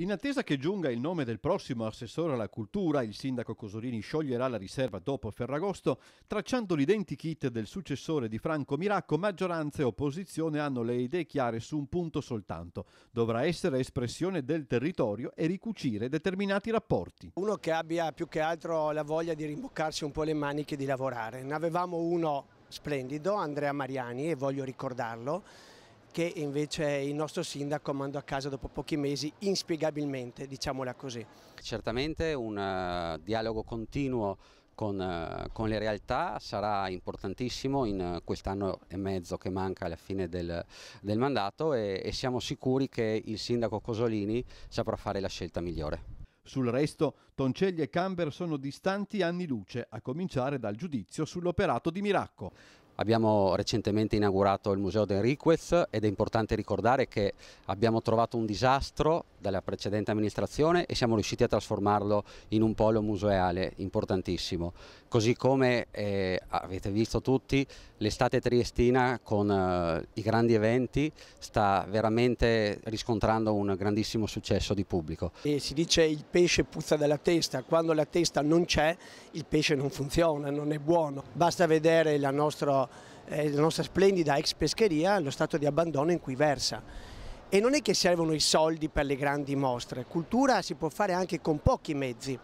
In attesa che giunga il nome del prossimo assessore alla cultura, il sindaco Cosolini scioglierà la riserva dopo Ferragosto, tracciando l'identikit del successore di Franco Miracco, maggioranza e opposizione hanno le idee chiare su un punto soltanto. Dovrà essere espressione del territorio e ricucire determinati rapporti. Uno che abbia più che altro la voglia di rimboccarsi un po' le maniche e di lavorare. Ne avevamo uno splendido, Andrea Mariani, e voglio ricordarlo che invece il nostro sindaco mandò a casa dopo pochi mesi, inspiegabilmente, diciamola così. Certamente un eh, dialogo continuo con, eh, con, le realtà sarà importantissimo in eh, quest'anno e mezzo che manca alla fine del, del mandato e, e siamo sicuri che il sindaco Cosolini saprà fare la scelta migliore. Sul resto, Toncelli e Camber sono distanti anni luce, a cominciare dal giudizio sull'operato di Miracco. Abbiamo recentemente inaugurato il Museo d'Enriquez ed è importante ricordare che abbiamo trovato un disastro dalla precedente amministrazione e siamo riusciti a trasformarlo in un polo museale importantissimo. Così come eh, avete visto tutti, l'estate triestina con eh, i grandi eventi sta veramente riscontrando un grandissimo successo di pubblico. E si dice il pesce puzza dalla testa, quando la testa non c'è il pesce non funziona, non è buono. Basta vedere la nostra, eh, la nostra splendida ex pescheria, lo stato di abbandono in cui versa e non è che servono i soldi per le grandi mostre, cultura si può fare anche con pochi mezzi.